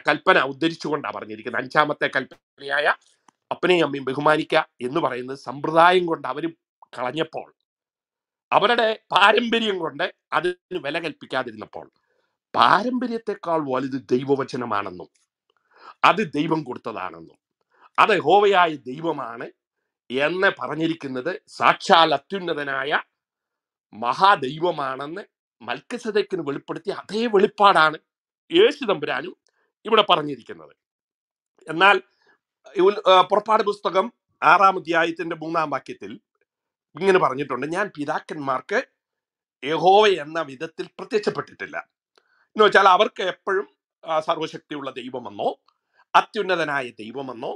കൽപ്പന ഉദ്ധരിച്ചുകൊണ്ടാണ് പറഞ്ഞിരിക്കുന്നത് അഞ്ചാമത്തെ കൽപ്പനയായ അപ്പനെയും അമ്മയും ബഹുമാനിക്കുക എന്ന് പറയുന്നത് സമ്പ്രദായം കൊണ്ട് അവർ കളഞ്ഞപ്പോൾ അവരുടെ പാരമ്പര്യം കൊണ്ട് അതിന് വില കൽപ്പിക്കാതിരുന്നപ്പോൾ പാരമ്പര്യത്തെക്കാൾ വലുത് ദൈവവചനമാണെന്നും അത് ദൈവം കൊടുത്തതാണെന്നും അത് ഹോവയായ ദൈവമാണ് എന്ന് പറഞ്ഞിരിക്കുന്നത് സാക്ഷാൽ അത്യുന്നതനായ മഹാദൈവമാണെന്ന് മൽക്കസതയ്ക്കിന് വെളിപ്പെടുത്തിയ അതേ വെളിപ്പാടാണ് യേശു തമ്പുരാനും ഇവിടെ പറഞ്ഞിരിക്കുന്നത് എന്നാൽ പുറപ്പാട് പുസ്തകം ആറാം അധ്യായത്തിന്റെ മൂന്നാം വാക്യത്തിൽ ഇങ്ങനെ പറഞ്ഞിട്ടുണ്ട് ഞാൻ പിതാക്കന്മാർക്ക് യഹോവ എന്ന വിധത്തിൽ പ്രത്യക്ഷപ്പെട്ടിട്ടില്ല എന്ന് വെച്ചാൽ അവർക്ക് എപ്പോഴും സർവശക്തിയുള്ള ദൈവമെന്നോ അത്യുന്നതനായ ദൈവമെന്നോ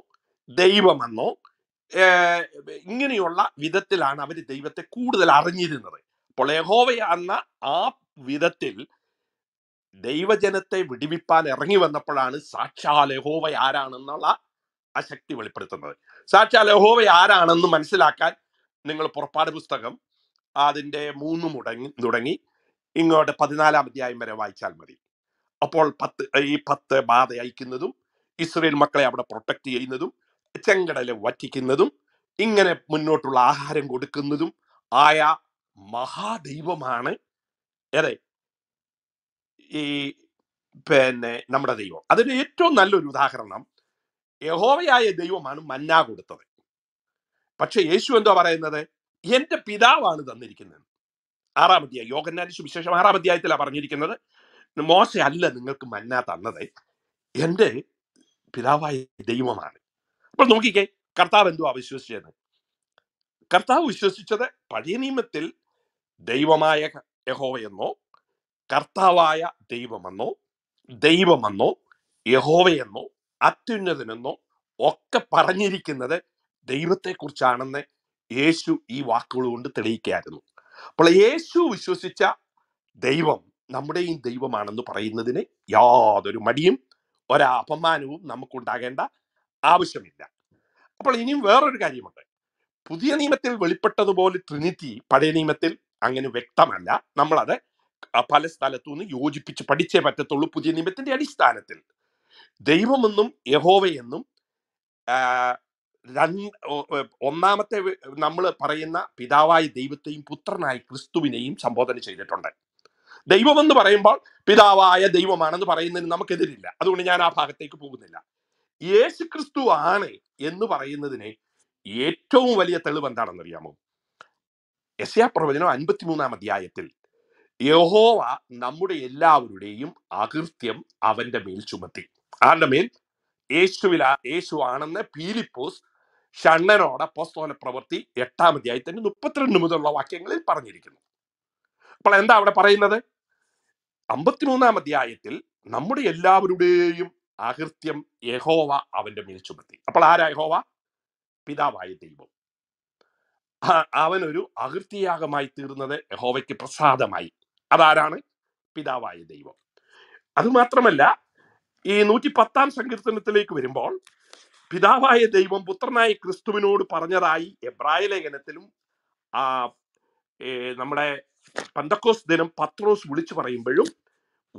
ദൈവമെന്നോ ഇങ്ങനെയുള്ള വിധത്തിലാണ് അവർ ദൈവത്തെ കൂടുതൽ അറിഞ്ഞിരുന്നത് അപ്പോൾ യഹോവ എന്ന ആ വിധത്തിൽ ദൈവജനത്തെ വിടിവിപ്പാൻ ഇറങ്ങി വന്നപ്പോഴാണ് സാക്ഷാ ലഹോവ ആരാണെന്നുള്ള ആ ശക്തി വെളിപ്പെടുത്തുന്നത് സാക്ഷാ ലഹോവ ആരാണെന്ന് മനസ്സിലാക്കാൻ നിങ്ങൾ പുറപ്പാട് പുസ്തകം അതിൻ്റെ മൂന്ന് മുടങ്ങി തുടങ്ങി ഇങ്ങോട്ട് പതിനാലാം അധ്യായം വരെ വായിച്ചാൽ മതി അപ്പോൾ പത്ത് ഈ പത്ത് ബാധ അയക്കുന്നതും ഇസ്രയേൽ മക്കളെ അവിടെ പ്രൊട്ടക്ട് ചെയ്യുന്നതും ചെങ്കടലെ വറ്റിക്കുന്നതും ഇങ്ങനെ മുന്നോട്ടുള്ള ആഹാരം കൊടുക്കുന്നതും ആയ മഹാദൈവമാണ് അതെ ഈ പിന്നെ നമ്മുടെ ദൈവം അതിന് ഏറ്റവും നല്ലൊരു ഉദാഹരണം യഹോവയായ ദൈവമാണ് മന്ന കൊടുത്തത് പക്ഷെ യേശു എന്തോ പറയുന്നത് എൻ്റെ പിതാവാണ് തന്നിരിക്കുന്നത് ആറാം അധ്യായം യോഗന്നാരി സുവിശേഷം ആറാം പറഞ്ഞിരിക്കുന്നത് മോശ അല്ല നിങ്ങൾക്ക് മന്ന തന്നത് എൻ്റെ പിതാവായ ദൈവമാണ് അപ്പോൾ നോക്കിക്കേ കർത്താവ് എന്തുവാ വിശ്വസിച്ചത് കർത്താവ് വിശ്വസിച്ചത് പഴയ നിയമത്തിൽ ദൈവമായ യഹോവയെന്നോ കർത്താവായ ദൈവമെന്നോ ദൈവമെന്നോ യഹോവയെന്നോ അത്യുന്നതനെന്നോ ഒക്കെ പറഞ്ഞിരിക്കുന്നത് ദൈവത്തെക്കുറിച്ചാണെന്ന് യേശു ഈ വാക്കുകൾ കൊണ്ട് തെളിയിക്കുകയായിരുന്നു അപ്പോൾ യേശു വിശ്വസിച്ച ദൈവം നമ്മുടെയും ദൈവമാണെന്ന് പറയുന്നതിന് യാതൊരു മടിയും ഒരപമാനവും നമുക്കുണ്ടാകേണ്ട ആവശ്യമില്ല അപ്പോൾ ഇനിയും വേറൊരു കാര്യമുണ്ട് പുതിയ നിയമത്തിൽ വെളിപ്പെട്ടതുപോലെ ട്രിനിറ്റി പഴയ നിയമത്തിൽ അങ്ങനെ വ്യക്തമല്ല നമ്മളത് പല സ്ഥലത്തു നിന്ന് യോജിപ്പിച്ച് പഠിച്ചേ പറ്റത്തുള്ളൂ പുതിയ നിയമത്തിന്റെ അടിസ്ഥാനത്തിൽ ദൈവമെന്നും യഹോവയെന്നും ഒന്നാമത്തെ നമ്മൾ പറയുന്ന പിതാവായ ദൈവത്തെയും പുത്രനായി ക്രിസ്തുവിനെയും സംബോധന ചെയ്തിട്ടുണ്ട് ദൈവമെന്ന് പറയുമ്പോൾ പിതാവായ ദൈവമാണെന്ന് പറയുന്നതിന് നമുക്കെതിരില്ല അതുകൊണ്ട് ഞാൻ ആ ഭാഗത്തേക്ക് പോകുന്നില്ല യേശു ക്രിസ്തു ആണ് എന്ന് പറയുന്നതിന് ഏറ്റവും വലിയ തെളിവ് എന്താണെന്നറിയാമോ യശയാ പ്രവചനം അൻപത്തിമൂന്നാം അധ്യായത്തിൽ യഹോവ നമ്മുടെ എല്ലാവരുടെയും അകൃത്യം അവന്റെ മേൽ ചുമത്തി ആരുടെ മേൽ യേശുവില യേശു ആണെന്ന് പീലിപ്പോസ് ഷണ്ണനോട് അപ്പോസ്തോല പ്രവൃത്തി എട്ടാം അധ്യായത്തിന്റെ മുപ്പത്തിരണ്ട് മുതലുള്ള വാക്യങ്ങളിൽ പറഞ്ഞിരിക്കുന്നു അപ്പോൾ എന്താ അവിടെ പറയുന്നത് അമ്പത്തിമൂന്നാം അധ്യായത്തിൽ നമ്മുടെ എല്ലാവരുടെയും അകൃത്യം യഹോവ അവന്റെ മേൽ ചുമത്തി അപ്പോൾ ആരാ യഹോവ പിതാവായ ദൈവം അവനൊരു അകൃത്യയാഗമായി തീർന്നത് യഹോവയ്ക്ക് പ്രസാദമായി അതാരാണ് പിതാവായ ദൈവം അത് മാത്രമല്ല ഈ നൂറ്റി പത്താം സങ്കീർത്തനത്തിലേക്ക് വരുമ്പോൾ പിതാവായ ദൈവം പുത്രനായ ക്രിസ്തുവിനോട് പറഞ്ഞതായി എബ്രായ ലേഖനത്തിലും ആ നമ്മുടെ പന്തക്കോസ് ദിനം പത്രോസ് വിളിച്ചു പറയുമ്പോഴും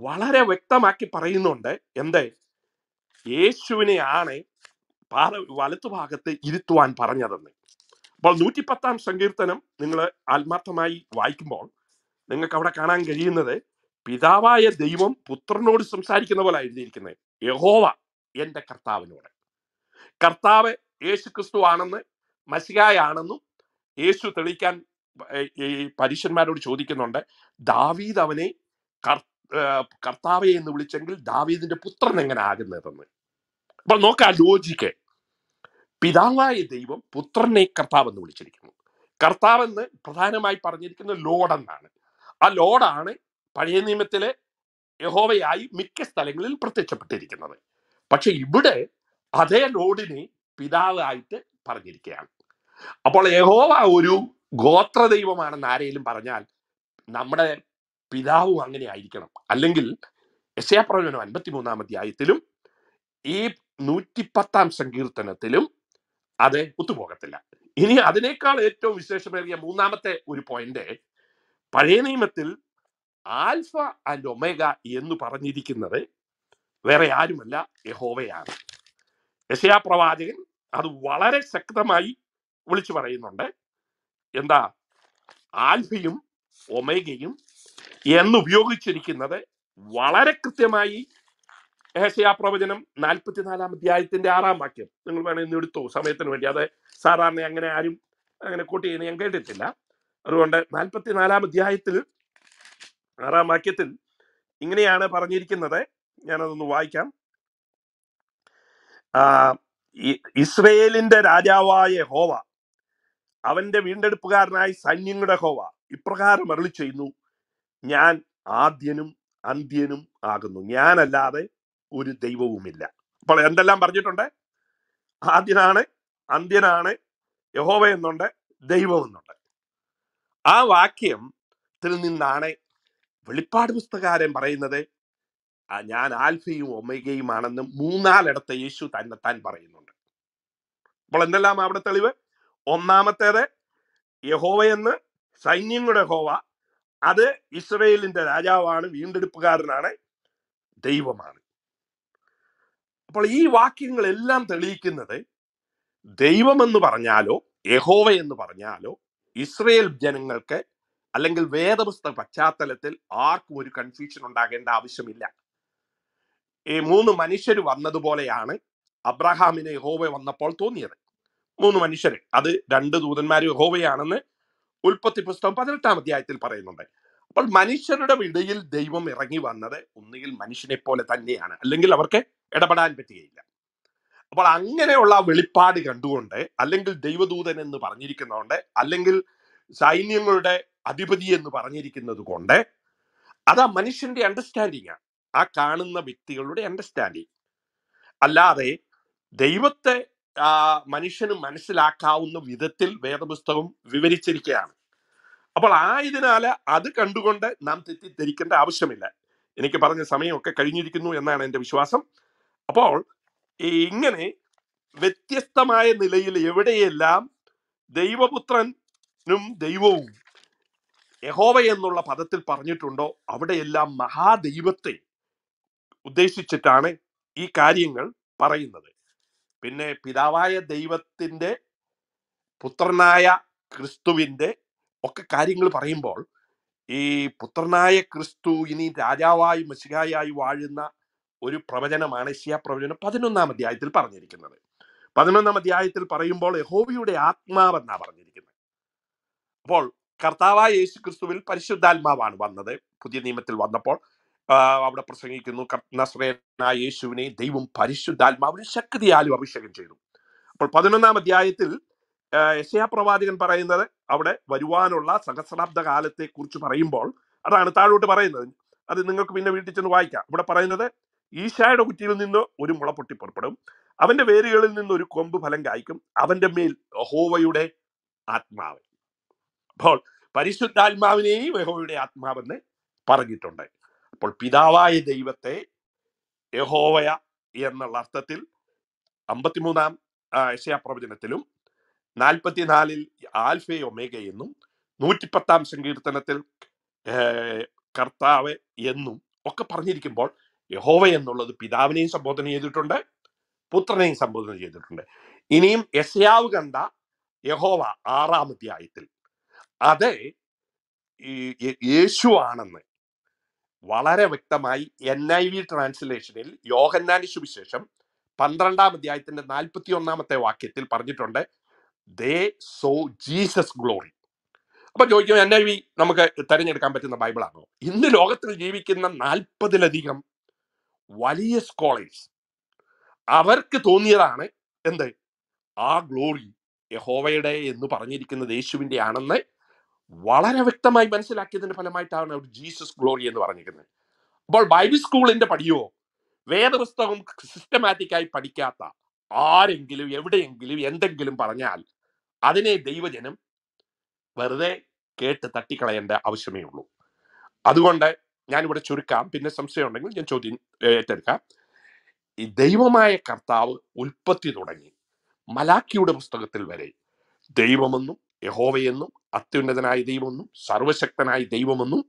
വളരെ വ്യക്തമാക്കി പറയുന്നുണ്ട് എന്തേ യേശുവിനെയാണ് വലത്തു ഭാഗത്ത് ഇരുത്തുവാൻ പറഞ്ഞതെന്ന് അപ്പോൾ നൂറ്റിപ്പത്താം സങ്കീർത്തനം നിങ്ങൾ ആത്മാർത്ഥമായി വായിക്കുമ്പോൾ നിങ്ങൾക്ക് അവിടെ കാണാൻ കഴിയുന്നത് പിതാവായ ദൈവം പുത്രനോട് സംസാരിക്കുന്ന പോലെ എഴുതിയിരിക്കുന്നത് യഹോവ എൻ്റെ കർത്താവിനോട് കർത്താവ് യേശു ക്രിസ്തു ആണെന്ന് മസികായാണെന്നും യേശു തെളിയിക്കാൻ ഈ പരീശന്മാരോട് ചോദിക്കുന്നുണ്ട് ദാവീദ് അവനെ കർത്താവെ എന്ന് വിളിച്ചെങ്കിൽ ദാവീദിന്റെ പുത്രൻ എങ്ങനെ ആകുന്നതെന്ന് അപ്പൊ നോക്കാം ലോജിക്ക് പിതാവായ ദൈവം പുത്രനെ കർത്താവ് എന്ന് വിളിച്ചിരിക്കുന്നു കർത്താവ് എന്ന് പ്രധാനമായി പറഞ്ഞിരിക്കുന്ന ലോഡ് എന്നാണ് ആ ലോഡാണ് പഴയ നിയമത്തിലെ യഹോവയായി മിക്ക സ്ഥലങ്ങളിൽ പ്രത്യക്ഷപ്പെട്ടിരിക്കുന്നത് പക്ഷെ ഇവിടെ അതേ ലോഡിനെ പിതാവായിട്ട് പറഞ്ഞിരിക്കുകയാണ് അപ്പോൾ യഹോവ ഒരു ഗോത്ര ദൈവമാണെന്ന് ആരെങ്കിലും പറഞ്ഞാൽ നമ്മുടെ പിതാവും അങ്ങനെ ആയിരിക്കണം അല്ലെങ്കിൽ യശയാപ്രവചനം അൻപത്തി മൂന്നാം അധ്യായത്തിലും ഈ നൂറ്റിപ്പത്താം സങ്കീർത്തനത്തിലും അത് ഒത്തുപോകത്തില്ല ഇനി അതിനേക്കാൾ ഏറ്റവും വിശേഷമേറിയ മൂന്നാമത്തെ ഒരു പോയിന്റ് പഴയ നിയമത്തിൽ ആൽഫ ആൻഡ് ഒമേഗ എന്ന് പറഞ്ഞിരിക്കുന്നത് വേറെ ആരുമല്ല യഹോവയാണ് യശയാ പ്രവാചകൻ അത് വളരെ ശക്തമായി വിളിച്ചു പറയുന്നുണ്ട് എന്താ ആൽഫയും ഒമേഗയും എന്നുപയോഗിച്ചിരിക്കുന്നത് വളരെ കൃത്യമായി ഏഷയാ പ്രവചനം നാൽപ്പത്തിനാലാം അധ്യായത്തിന്റെ ആറാം വാക്യം നിങ്ങൾ വേണമെന്ന് എടുത്തോ സമയത്തിന് വേണ്ടി അത് സാധാരണ അങ്ങനെ ആരും അങ്ങനെ കൂട്ടി ഞാൻ കേട്ടിട്ടില്ല അതുകൊണ്ട് നാൽപ്പത്തിനാലാം അധ്യായത്തിൽ ആറാം വാക്യത്തിൽ ഇങ്ങനെയാണ് പറഞ്ഞിരിക്കുന്നത് ഞാനതൊന്ന് വായിക്കാം ഇസ്രയേലിന്റെ രാജാവായ ഹോവ അവന്റെ വീണ്ടെടുപ്പുകാരനായി സൈന്യങ്ങളുടെ ഹോവ ഇപ്രകാരം അരളി ചെയ്യുന്നു ഞാൻ ആദ്യനും അന്ത്യനും ആകുന്നു ഞാനല്ലാതെ ഒരു ദൈവവുമില്ല അപ്പോൾ എന്തെല്ലാം പറഞ്ഞിട്ടുണ്ട് ആദ്യനാണ് അന്ത്യനാണ് യഹോവ എന്നുണ്ട് ദൈവം എന്നുണ്ട് ആ വാക്യത്തിൽ നിന്നാണ് വെളിപ്പാട് പുസ്തകാരൻ പറയുന്നത് ഞാൻ ആൽഫയും ഒമേഗയും ആണെന്ന് മൂന്നാലിടത്ത് യേശു തന്നെ താൻ പറയുന്നുണ്ട് അപ്പോൾ എന്തെല്ലാം അവിടെ തെളിവ് ഒന്നാമത്തേത് യഹോവയെന്ന് സൈന്യങ്ങളുടെ ഹോവ അത് ഇസ്രയേലിന്റെ രാജാവാണ് വീണ്ടെടുപ്പുകാരനാണ് ദൈവമാണ് അപ്പോൾ ഈ വാക്യങ്ങളെല്ലാം തെളിയിക്കുന്നത് ദൈവമെന്ന് പറഞ്ഞാലോ യഹോവ എന്ന് പറഞ്ഞാലോ ഇസ്രയേൽ ജനങ്ങൾക്ക് അല്ലെങ്കിൽ വേദപുസ്തക പശ്ചാത്തലത്തിൽ ആർക്കും ഒരു കൺഫ്യൂഷൻ ഉണ്ടാകേണ്ട ആവശ്യമില്ല ഈ മൂന്ന് മനുഷ്യർ വന്നതുപോലെയാണ് അബ്രഹാമിന് യഹോവ വന്നപ്പോൾ തോന്നിയത് മൂന്ന് മനുഷ്യർ അത് രണ്ട് ദൂതന്മാർ യഹോവയാണെന്ന് ഉൽപ്പത്തി പുസ്തകം പതിനെട്ടാം അധ്യായത്തിൽ പറയുന്നുണ്ട് അപ്പോൾ മനുഷ്യരുടെ ഇടയിൽ ദൈവം ഇറങ്ങി വന്നത് ഒന്നുകിൽ മനുഷ്യനെ പോലെ തന്നെയാണ് അല്ലെങ്കിൽ അവർക്ക് ഇടപെടാൻ പറ്റുകയില്ല അപ്പോൾ അങ്ങനെയുള്ള വെളിപ്പാട് കണ്ടുകൊണ്ട് അല്ലെങ്കിൽ ദൈവദൂതൻ എന്ന് പറഞ്ഞിരിക്കുന്നതുകൊണ്ട് അല്ലെങ്കിൽ സൈന്യങ്ങളുടെ അധിപതി എന്ന് പറഞ്ഞിരിക്കുന്നത് കൊണ്ട് അത് ആ മനുഷ്യന്റെ അണ്ടർസ്റ്റാൻഡിങ് ആണ് ആ കാണുന്ന വ്യക്തികളുടെ അണ്ടർസ്റ്റാൻഡിങ് അല്ലാതെ ദൈവത്തെ മനുഷ്യന് മനസ്സിലാക്കാവുന്ന വിധത്തിൽ വേദപുസ്തകം വിവരിച്ചിരിക്കുകയാണ് അപ്പോൾ ആയതിനാൽ അത് കണ്ടുകൊണ്ട് നാം തെറ്റിദ്ധരിക്കേണ്ട ആവശ്യമില്ല എനിക്ക് പറഞ്ഞ സമയമൊക്കെ കഴിഞ്ഞിരിക്കുന്നു എന്നാണ് എൻ്റെ വിശ്വാസം അപ്പോൾ ഇങ്ങനെ വ്യത്യസ്തമായ നിലയിൽ എവിടെയെല്ലാം ദൈവപുത്രനും ദൈവവും യഹോവ എന്നുള്ള പദത്തിൽ പറഞ്ഞിട്ടുണ്ടോ അവിടെയെല്ലാം മഹാദൈവത്തെ ഉദ്ദേശിച്ചിട്ടാണ് ഈ കാര്യങ്ങൾ പറയുന്നത് പിന്നെ പിതാവായ ദൈവത്തിൻ്റെ പുത്രനായ ക്രിസ്തുവിൻ്റെ ഒക്കെ കാര്യങ്ങൾ പറയുമ്പോൾ ഈ പുത്രനായ ക്രിസ്തു ഇനി രാജാവായി മസികായി വാഴുന്ന ഒരു പ്രവചനമാണ് ഏഷ്യ പ്രവചനം പതിനൊന്നാം അധ്യായത്തിൽ പറഞ്ഞിരിക്കുന്നത് പതിനൊന്നാം അധ്യായത്തിൽ പറയുമ്പോൾ യഹോബിയുടെ ആത്മാവെന്നാ പറഞ്ഞിരിക്കുന്നത് അപ്പോൾ കർത്താവായ യേശു ക്രിസ്തുവിൽ പരിശുദ്ധാത്മാവാണ് വന്നത് പുതിയ നിയമത്തിൽ വന്നപ്പോൾ അവിടെ പ്രസംഗിക്കുന്നു കർണശ്രേനായ യേശുവിനെ ദൈവം പരിശുദ്ധാത്മാവിന് ശക്തിയാലും അഭിഷേകം ചെയ്തു അപ്പോൾ പതിനൊന്നാം അധ്യായത്തിൽ യശയാപ്രവാചകൻ പറയുന്നത് അവിടെ വരുവാനുള്ള സഹസ്രാബ്ദ കാലത്തെക്കുറിച്ച് പറയുമ്പോൾ അതാണ് താഴോട്ട് പറയുന്നത് അത് നിങ്ങൾക്ക് പിന്നെ വീട്ടിൽ ചെന്ന് വായിക്കാം ഇവിടെ പറയുന്നത് ഈശായുടെ കുറ്റിയിൽ നിന്ന് ഒരു മുള പൊട്ടി പുറപ്പെടും അവന്റെ വേരുകളിൽ നിന്ന് ഒരു കൊമ്പ് ഫലം കായ്ക്കും അവന്റെ മേൽ യഹോവയുടെ ആത്മാവ് അപ്പോൾ പരിശുദ്ധാത്മാവിനെയും യഹോവയുടെ ആത്മാവെന്ന് പറഞ്ഞിട്ടുണ്ട് അപ്പോൾ പിതാവായ ദൈവത്തെ യഹോവയ എന്നുള്ള അർത്ഥത്തിൽ അമ്പത്തിമൂന്നാം യശയാപ്രവചനത്തിലും നാൽപ്പത്തിനാലിൽ ആൽഫെ ഒമേഗ എന്നും നൂറ്റിപ്പത്താം സങ്കീർത്തനത്തിൽ കർത്താവ് എന്നും ഒക്കെ പറഞ്ഞിരിക്കുമ്പോൾ യഹോവ എന്നുള്ളത് പിതാവിനെയും സംബോധന ചെയ്തിട്ടുണ്ട് പുത്രനെയും സംബോധന ചെയ്തിട്ടുണ്ട് ഇനിയും യസ്യാവ് കണ്ട യഹോവ ആറാം അധ്യായത്തിൽ അത് യേശു ആണെന്ന് വളരെ വ്യക്തമായി എൻ ഐ വി ട്രാൻസ്ലേഷനിൽ യോഹന്നാനി സുവിശേഷം പന്ത്രണ്ടാം അധ്യായത്തിന്റെ നാൽപ്പത്തി ഒന്നാമത്തെ വാക്യത്തിൽ പറഞ്ഞിട്ടുണ്ട് ദേ സോ ജീസസ് ഗ്ലോറി അപ്പൊ ചോദിക്കും എൻ ഐ വി നമുക്ക് തെരഞ്ഞെടുക്കാൻ പറ്റുന്ന ബൈബിളാണോ ഇന്ന് ലോകത്തിൽ ജീവിക്കുന്ന നാൽപ്പതിലധികം വലിയ സ്കോളേഴ്സ് അവർക്ക് തോന്നിയതാണ് എന്ത് ആ ഗ്ലോറി യഹോവയുടെ എന്ന് പറഞ്ഞിരിക്കുന്നത് യേശുവിൻ്റെ ആണെന്ന് വളരെ വ്യക്തമായി മനസ്സിലാക്കിയതിൻ്റെ ഫലമായിട്ടാണ് അവർ ജീസസ് ഗ്ലോറി എന്ന് പറഞ്ഞിരിക്കുന്നത് അപ്പോൾ ബൈബിൾ സ്കൂളിൻ്റെ പഠിയോ വേദപുസ്തകം സിസ്റ്റമാറ്റിക്കായി പഠിക്കാത്ത ആരെങ്കിലും എവിടെയെങ്കിലും എന്തെങ്കിലും പറഞ്ഞാൽ അതിനെ ദൈവജനം വെറുതെ കേട്ട് തട്ടിക്കളയേണ്ട ആവശ്യമേ ഉള്ളൂ അതുകൊണ്ട് ഞാനിവിടെ ചുരുക്കാം പിന്നെ സംശയം ഉണ്ടെങ്കിൽ ഞാൻ ചോദ്യം ഏറ്റെടുക്കാം ഈ ദൈവമായ കർത്താവ് ഉൽപ്പത്തി തുടങ്ങി മലാക്കിയുടെ പുസ്തകത്തിൽ വരെ ദൈവമെന്നും യഹോവയെന്നും അത്യുന്നതനായ ദൈവമെന്നും സർവശക്തനായ ദൈവമെന്നും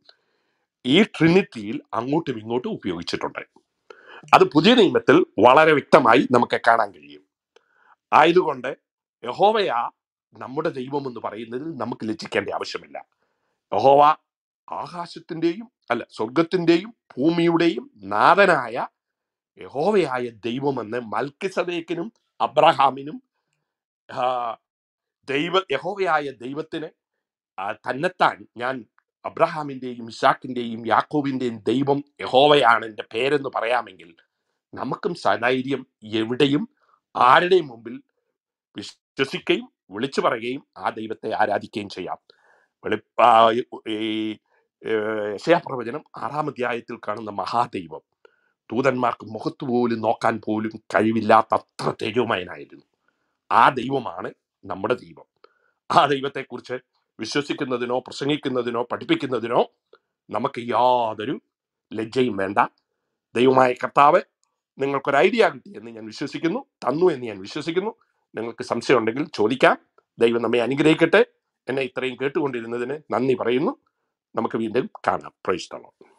ഈ ട്രിനിറ്റിയിൽ അങ്ങോട്ടും ഇങ്ങോട്ടും ഉപയോഗിച്ചിട്ടുണ്ട് അത് പുതിയ നിയമത്തിൽ വളരെ വ്യക്തമായി നമുക്ക് കാണാൻ കഴിയും ആയതുകൊണ്ട് യഹോവയ നമ്മുടെ ദൈവം എന്ന് പറയുന്നതിൽ നമുക്ക് ലജ്ജിക്കേണ്ട ആവശ്യമില്ല യഹോവ ആകാശത്തിൻ്റെയും അല്ല സ്വർഗത്തിൻ്റെയും ഭൂമിയുടെയും നാഥനായ യഹോവയായ ദൈവമെന്ന് മൽക്കിസദേക്കിനും അബ്രഹാമിനും ദൈവ യഹോവയായ ദൈവത്തിന് തന്നെത്താൻ ഞാൻ അബ്രഹാമിൻ്റെയും ഇസാക്കിൻ്റെയും യാക്കോബിൻ്റെയും ദൈവം യഹോവയാണ് എൻ്റെ പേരെന്ന് പറയാമെങ്കിൽ നമുക്കും സധൈര്യം എവിടെയും ആരുടെയും മുമ്പിൽ വിശ്വസിക്കുകയും വിളിച്ചു പറയുകയും ആ ദൈവത്തെ ആരാധിക്കുകയും ചെയ്യാം വെളി യശയാപ്രവചനം ആറാം അധ്യായത്തിൽ കാണുന്ന മഹാദൈവം ദൂതന്മാർക്ക് മുഖത്ത് പോലും നോക്കാൻ പോലും കഴിവില്ലാത്ത അത്ര തേജോമയനായിരുന്നു ആ ദൈവമാണ് നമ്മുടെ ദൈവം ആ ദൈവത്തെക്കുറിച്ച് വിശ്വസിക്കുന്നതിനോ പ്രസംഗിക്കുന്നതിനോ പഠിപ്പിക്കുന്നതിനോ നമുക്ക് യാതൊരു ലജ്ജയും വേണ്ട ദൈവമായ കർത്താവ് നിങ്ങൾക്കൊരു ഐഡിയ കിട്ടി എന്ന് ഞാൻ വിശ്വസിക്കുന്നു തന്നു എന്ന് ഞാൻ വിശ്വസിക്കുന്നു നിങ്ങൾക്ക് സംശയം ഉണ്ടെങ്കിൽ ചോദിക്കാം ദൈവം നമ്മെ അനുഗ്രഹിക്കട്ടെ എന്നെ ഇത്രയും കേട്ടുകൊണ്ടിരുന്നതിന് നന്ദി പറയുന്നു നമുക്ക് വീണ്ടും കാണാം പ്രൈസ് പ്രൈസ്തളം